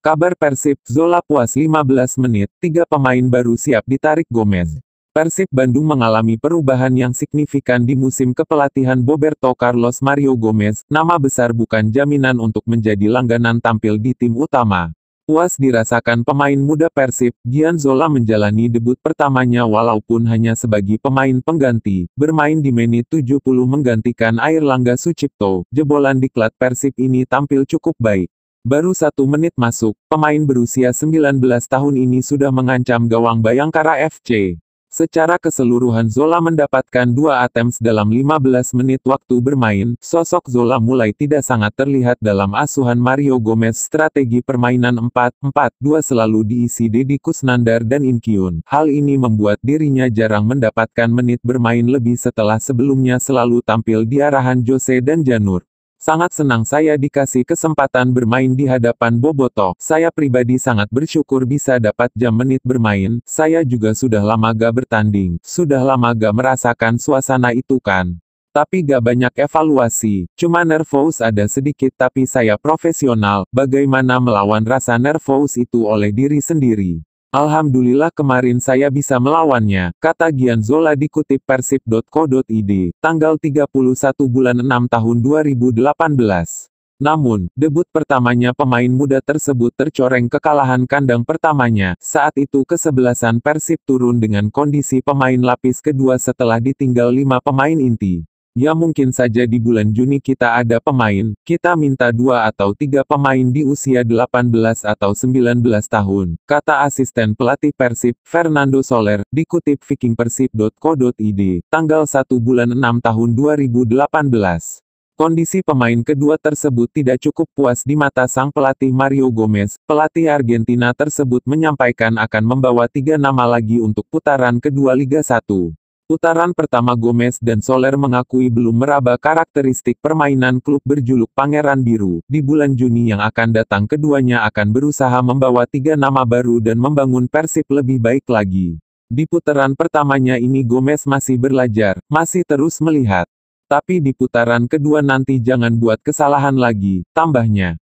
Kabar Persib, Zola puas 15 menit, tiga pemain baru siap ditarik Gomez. Persib Bandung mengalami perubahan yang signifikan di musim kepelatihan Boberto Carlos Mario Gomez, nama besar bukan jaminan untuk menjadi langganan tampil di tim utama. Puas dirasakan pemain muda Persib, Gian Zola menjalani debut pertamanya walaupun hanya sebagai pemain pengganti, bermain di menit 70 menggantikan Air Langga Sucipto, jebolan diklat Persib ini tampil cukup baik. Baru satu menit masuk, pemain berusia 19 tahun ini sudah mengancam gawang Bayangkara FC. Secara keseluruhan Zola mendapatkan dua attempts dalam 15 menit waktu bermain, sosok Zola mulai tidak sangat terlihat dalam asuhan Mario Gomez strategi permainan 4-4-2 selalu diisi Deddy Kusnandar dan Inkyun. Hal ini membuat dirinya jarang mendapatkan menit bermain lebih setelah sebelumnya selalu tampil di arahan Jose dan Janur. Sangat senang saya dikasih kesempatan bermain di hadapan Boboto. Saya pribadi sangat bersyukur bisa dapat jam menit bermain. Saya juga sudah lama gak bertanding. Sudah lama gak merasakan suasana itu kan. Tapi gak banyak evaluasi, cuma nervous ada sedikit tapi saya profesional, bagaimana melawan rasa nervous itu oleh diri sendiri. Alhamdulillah kemarin saya bisa melawannya, kata Gian Zola dikutip persib.co.id, tanggal 31 bulan 6 tahun 2018. Namun, debut pertamanya pemain muda tersebut tercoreng kekalahan kandang pertamanya, saat itu kesebelasan Persib turun dengan kondisi pemain lapis kedua setelah ditinggal lima pemain inti. Ya mungkin saja di bulan Juni kita ada pemain, kita minta dua atau tiga pemain di usia 18 atau 19 tahun, kata asisten pelatih Persib, Fernando Soler, dikutip vikingpersib.co.id, tanggal 1 bulan 6 tahun 2018. Kondisi pemain kedua tersebut tidak cukup puas di mata sang pelatih Mario Gomez. Pelatih Argentina tersebut menyampaikan akan membawa tiga nama lagi untuk putaran kedua Liga 1. Putaran pertama Gomez dan Soler mengakui belum meraba karakteristik permainan klub berjuluk Pangeran Biru. Di bulan Juni yang akan datang keduanya akan berusaha membawa tiga nama baru dan membangun Persib lebih baik lagi. Di putaran pertamanya ini Gomez masih belajar, masih terus melihat. Tapi di putaran kedua nanti jangan buat kesalahan lagi, tambahnya.